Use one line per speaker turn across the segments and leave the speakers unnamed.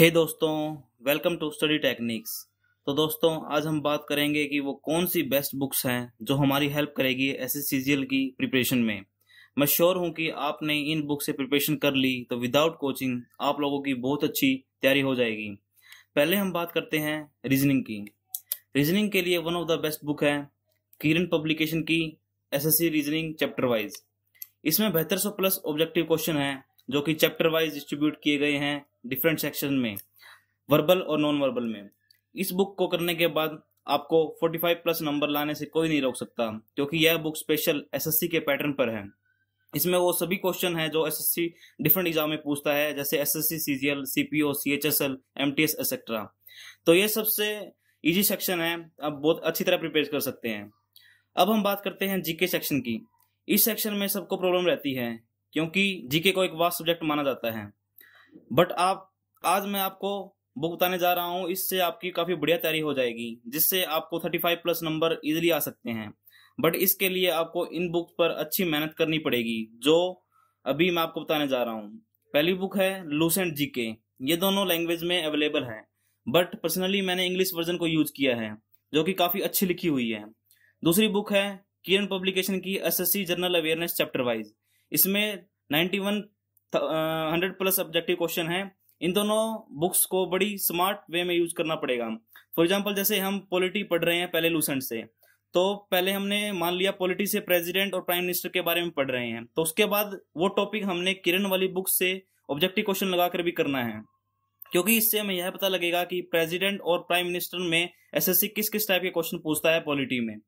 हे hey दोस्तों welcome to study techniques तो दोस्तों आज हम बात करेंगे कि वो कौन सी बेस्ट बुक्स हैं जो हमारी हेल्प करेगी एस एस की प्रिपरेशन में मैं श्योर हूं कि आपने इन बुक से प्रिपरेशन कर ली तो विदाउट कोचिंग आप लोगों की बहुत अच्छी तैयारी हो जाएगी पहले हम बात करते हैं रीजनिंग की रीजनिंग के लिए one of the best book है किरण पब्लिकेशन की एस रीजनिंग चैप्टर वाइज इसमें बेहतर सौ प्लस ऑब्जेक्टिव क्वेश्चन है जो कि चैप्टर वाइज डिस्ट्रीब्यूट किए गए हैं डिफरेंट सेक्शन में वर्बल और नॉन वर्बल में इस बुक को करने के बाद आपको 45 प्लस नंबर लाने से कोई नहीं रोक सकता क्योंकि यह बुक स्पेशल एसएससी के पैटर्न पर है इसमें वो सभी क्वेश्चन है जो एसएससी डिफरेंट एग्जाम में पूछता है जैसे SSC CGL CPO CHSL MTS etcetera तो ये सबसे इजी सेक्शन है आप बहुत अच्छी तरह प्रिपेयर कर सकते हैं अब हम बात करते हैं जीके सेक्शन की इस सेक्शन में सबको प्रॉब्लम रहती है क्योंकि जीके को एक वास्ट सब्जेक्ट माना जाता है बट आप आज मैं आपको बुक बताने जा रहा हूँ इससे आपकी काफ़ी बढ़िया तैयारी हो जाएगी जिससे आपको thirty five plus number easily आ सकते हैं बट इसके लिए आपको इन बुक पर अच्छी मेहनत करनी पड़ेगी जो अभी मैं आपको बताने जा रहा हूँ पहली बुक है लूसेंट जी के ये दोनों लैंग्वेज में अवेलेबल है बट पर्सनली मैंने इंग्लिश वर्जन को यूज किया है जो कि काफ़ी अच्छी लिखी हुई है दूसरी बुक है किरण पब्लिकेशन की SSC general awareness chapter wise इसमें 91 हंड्रेड प्लस ऑब्जेक्टिव क्वेश्चन है इन दोनों बुक्स को बड़ी स्मार्ट वे में यूज करना पड़ेगा फॉर एग्जाम्पल जैसे हम पॉलिटी पढ़ रहे हैं पहले लूसेंट से तो पहले हमने मान लिया पॉलिटी से प्रेसिडेंट और प्राइम मिनिस्टर के बारे में पढ़ रहे हैं तो उसके बाद वो टॉपिक हमने किरण वाली बुक से ऑब्जेक्टिव क्वेश्चन लगाकर भी करना है क्योंकि इससे हमें यह पता लगेगा कि प्रेसिडेंट और प्राइम मिनिस्टर में एसएससी किस किस टाइप के क्वेश्चन पूछता है पॉलिटी में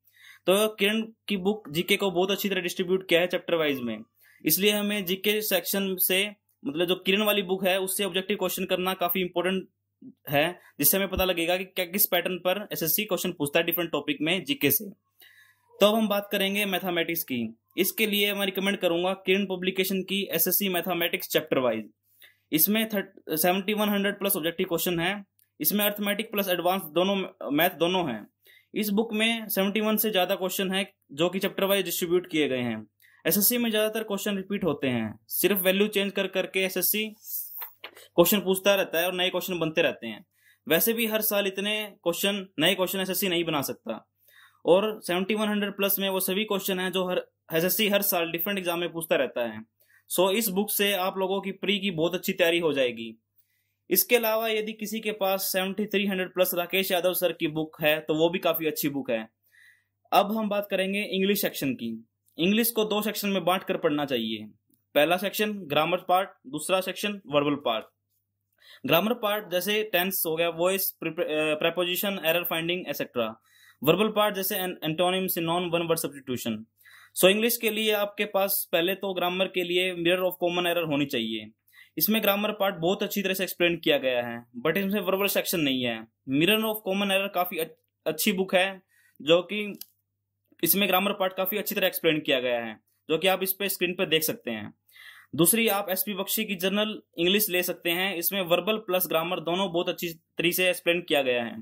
तो किरण की बुक जीके को बहुत अच्छी तरह डिस्ट्रीब्यूट किया है चैप्टर वाइज में इसलिए हमें जीके सेक्शन से मतलब जो किरण वाली बुक है उससे ऑब्जेक्टिव क्वेश्चन करना काफी इंपॉर्टेंट है जिससे हमें पता लगेगा कि क्या किस पैटर्न पर एसएससी क्वेश्चन पूछता है डिफरेंट टॉपिक में जीके से तो अब हम बात करेंगे मैथमेटिक्स की इसके लिए मैं रिकमेंड करूंगा किरण पब्लिकेशन की एसएससी मैथमेटिक्स चैप्टर वाइज इसमें seventy one hundred plus objective question है इसमें अर्थमेटिक प्लस एडवांस दोनों मैथ दोनों हैं इस बुक में सेवेंटी वन से ज्यादा क्वेश्चन है जो कि चैप्टर वाइज डिस्ट्रीब्यूट किए गए हैं एसएससी में ज्यादातर क्वेश्चन रिपीट होते हैं सिर्फ वैल्यू चेंज कर करके एसएससी क्वेश्चन पूछता रहता है और नए क्वेश्चन बनते रहते हैं वैसे भी हर साल इतने क्वेश्चन नए क्वेश्चन एसएससी नहीं बना सकता और वन हंड्रेड प्लस में वो सभी क्वेश्चन हैं जो हर एसएससी हर साल डिफरेंट एग्जाम में पूछता रहता है सो इस बुक से आप लोगों की प्री की बहुत अच्छी तैयारी हो जाएगी इसके अलावा यदि किसी के पास seventy three hundred plus Rakesh Yadav sir की बुक है तो वो भी काफी अच्छी बुक है अब हम बात करेंगे इंग्लिश सेक्शन की इंग्लिश को दो सेक्शन में बांट कर पढ़ना चाहिए पहला सेक्शन ग्रामर पार्ट दूसरा section verbal part grammar part जैसे टेंस हो गया voice preposition error finding etcetera verbal part जैसे antonym non one word substitution so English के लिए आपके पास पहले तो ग्रामर के लिए मिरर ऑफ कॉमन एरर होनी चाहिए इसमें ग्रामर पार्ट बहुत अच्छी तरह से एक्सप्लेन किया गया है बट इसमें वर्बल सेक्शन नहीं है मिरर ऑफ कॉमन एरर काफी अच्छी बुक है जो कि इसमें ग्रामर पार्ट काफी अच्छी तरह एक्सप्लेन किया गया है जो कि आप इस पे स्क्रीन पर देख सकते हैं दूसरी आप एस पी बख्शी की जर्नल इंग्लिश ले सकते हैं इसमें वर्बल प्लस ग्रामर दोनों बहुत अच्छी तरीके से एक्सप्लेन किया गया है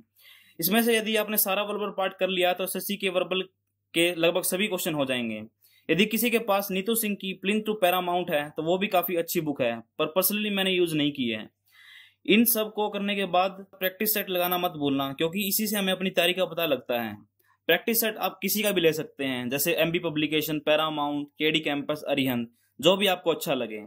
इसमें से यदि आपने सारा वर्बल पार्ट कर लिया तो एस के वर्बल के लगभग सभी क्वेश्चन हो जाएंगे यदि किसी के पास नीतू सिंह की प्लिन टू पैरामाउंट है तो वो भी काफी अच्छी बुक है पर पर्सनली मैंने यूज नहीं की है इन सब को करने के बाद प्रैक्टिस सेट लगाना मत भूलना क्योंकि इसी से हमें अपनी तैयारी का पता लगता है प्रैक्टिस सेट आप किसी का भी ले सकते हैं जैसे M B publication Paramount K D campus Arihant जो भी आपको अच्छा लगे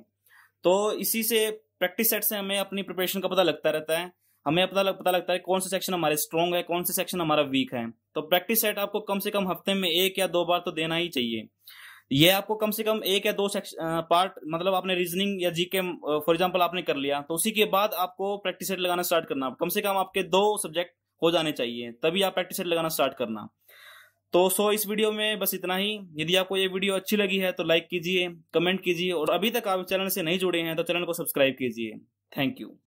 तो इसी से प्रैक्टिस सेट से हमें अपनी प्रिपरेशन का पता लगता रहता है हमें पता लग, पता लगता है कौन सा सेक्शन हमारे स्ट्रॉन्ग है कौन सा सेक्शन हमारा वीक है तो प्रैक्टिस सेट आपको कम से कम हफ्ते में एक या दो बार तो देना ही चाहिए ये आपको कम से कम एक या दो पार्ट मतलब आपने रीजनिंग या जी के फॉर एग्जाम्पल आपने कर लिया तो उसी के बाद आपको प्रैक्टिस सेट लगाना स्टार्ट करना कम से कम आपके दो सब्जेक्ट हो जाने चाहिए तभी आप प्रैक्टिस सेट लगाना स्टार्ट करना तो सो इस वीडियो में बस इतना ही यदि आपको ये वीडियो अच्छी लगी है तो लाइक कीजिए कमेंट कीजिए और अभी तक आप चैनल से नहीं जुड़े हैं तो चैनल को सब्सक्राइब कीजिए थैंक यू